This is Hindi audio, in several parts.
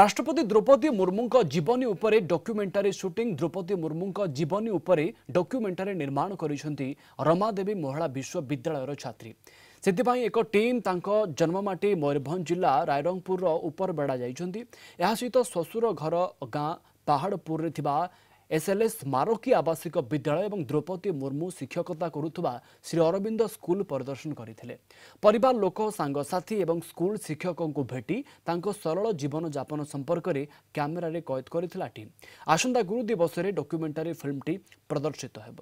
ରାଷ୍ଟ୍ରପତି ଦ୍ରୌପଦୀ ମୁର୍ମୁଙ୍କ ଜୀବନୀ ଉପରେ ଡକ୍ୟୁମେଣ୍ଟାରୀ ସୁଟିଂ ଦ୍ରୌପଦୀ ମୁର୍ମୁଙ୍କ ଜୀବନୀ ଉପରେ ଡକ୍ୟୁମେଣ୍ଟାରୀ ନିର୍ମାଣ କରିଛନ୍ତି ରମାଦେବୀ ମହିଳା ବିଶ୍ୱବିଦ୍ୟାଳୟର ଛାତ୍ରୀ ସେଥିପାଇଁ ଏକ ଟିମ୍ ତାଙ୍କ ଜନ୍ମମାଟି ମୟୂରଭଞ୍ଜ ଜିଲ୍ଲା ରାଇରଙ୍ଗପୁରର ଉପରବେଡ଼ା ଯାଇଛନ୍ତି ଏହା ସହିତ ଶ୍ୱଶୁର ଘର ଗାଁ ପାହାଡ଼ପୁରରେ ଥିବା এসএলএস স্মারকী আবাসিক বিদ্যালয় এবং দ্রৌপদী মুর্মু শিক্ষকতা করুথিবা শ্রী অরবিন্দ স্কুল পরিদর্শন করে পরিবার লোক সাংসাথী এবং স্কুল শিক্ষকঙ্কু ভেটি তাঙ্ক সরল জীবনযাপন সম্পর্কে ক্যামেরার কয়েদ করে টিম আসন্তা গুরু দিবসের ডকুমেন্টারি ফিল্মটি প্রদর্শিত হব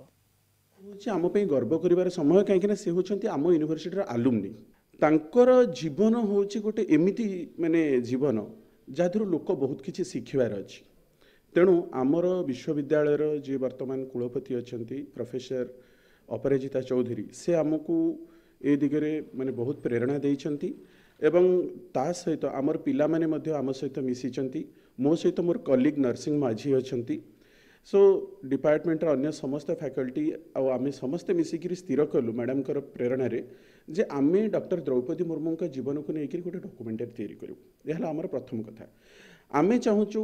আমি গর্ব করার সময় কিনা সে হচ্ছেন আম ইউনিভার্সিটির আলুমনি তাঁর জীবন হচ্ছে গোটে ଏମିତି মানে জীবন যা লোক ଲୋକ কিছু শিখবার ଶିଖିବାର ତେଣୁ ଆମର ବିଶ୍ୱବିଦ୍ୟାଳୟର ଯିଏ ବର୍ତ୍ତମାନ କୁଳପତି ଅଛନ୍ତି ପ୍ରଫେସର ଅପରାଜିତା ଚୌଧୁରୀ ସେ ଆମକୁ ଏ ଦିଗରେ ମାନେ ବହୁତ ପ୍ରେରଣା ଦେଇଛନ୍ତି ଏବଂ ତା ସହିତ ଆମର ପିଲାମାନେ ମଧ୍ୟ ଆମ ସହିତ ମିଶିଛନ୍ତି ମୋ ସହିତ ମୋର କଲିଗ୍ ନରସିଂହ ମାଝୀ ଅଛନ୍ତି ସୋ ଡିପାର୍ଟମେଣ୍ଟର ଅନ୍ୟ ସମସ୍ତ ଫ୍ୟାକଲ୍ଟି ଆଉ ଆମେ ସମସ୍ତେ ମିଶିକିରି ସ୍ଥିର କଲୁ ମ୍ୟାଡ଼ାମଙ୍କର ପ୍ରେରଣାରେ ଯେ ଆମେ ଡକ୍ଟର ଦ୍ରୌପଦୀ ମୁର୍ମୁଙ୍କ ଜୀବନକୁ ନେଇକରି ଗୋଟେ ଡକୁମେଣ୍ଟାରୀ ତିଆରି କରିବୁ ଏହା ହେଲା ଆମର ପ୍ରଥମ କଥା ଆମେ ଚାହୁଁଛୁ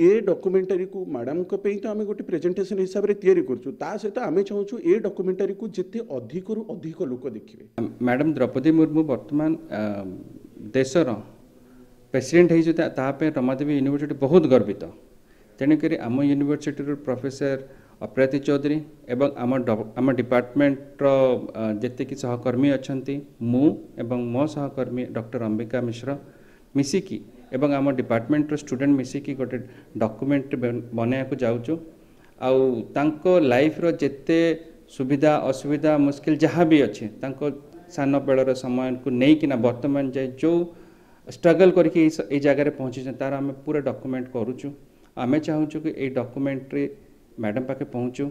ए डकुमेटारी को मैडम तो आम गोटे प्रेजेटेसन हिसाब से या सहित आम चाहूँ ए डकुमेटारी को जिते अधिक रू अधिक लोक देखिए मैडम द्रौपदी मुर्मू बर्तमान देशर प्रेसीडेट होता रमादेवी यूनिभर्सीटी बहुत गर्वित तेणुक आम यूनिभर्सीटर प्रफेसर अप्राति चौधरी एवं आम आम डिपार्टमेंटर जितेक सहकर्मी अच्छा मुँह मो सहकर्मी डक्टर अंबिका मिश्रा ମିଶିକି ଏବଂ ଆମ ଡିପାର୍ଟମେଣ୍ଟର ଷ୍ଟୁଡେଣ୍ଟ ମିଶିକି ଗୋଟେ ଡକ୍ୟୁମେଣ୍ଟ ବନେଇବାକୁ ଯାଉଛୁ ଆଉ ତାଙ୍କ ଲାଇଫ୍ର ଯେତେ ସୁବିଧା ଅସୁବିଧା ମୁସ୍କିଲ ଯାହା ବି ଅଛି ତାଙ୍କ ସାନ ବେଳର ସମୟକୁ ନେଇକିନା ବର୍ତ୍ତମାନ ଯାଏ ଯେଉଁ ଷ୍ଟ୍ରଗଲ୍ କରିକି ଏଇ ଜାଗାରେ ପହଞ୍ଚିଛନ୍ତି ତାର ଆମେ ପୁରା ଡକ୍ୟୁମେଣ୍ଟ କରୁଛୁ ଆମେ ଚାହୁଁଛୁ କି ଏଇ ଡକ୍ୟୁମେଣ୍ଟରେ ମ୍ୟାଡ଼ାମ୍ ପାଖେ ପହଞ୍ଚୁ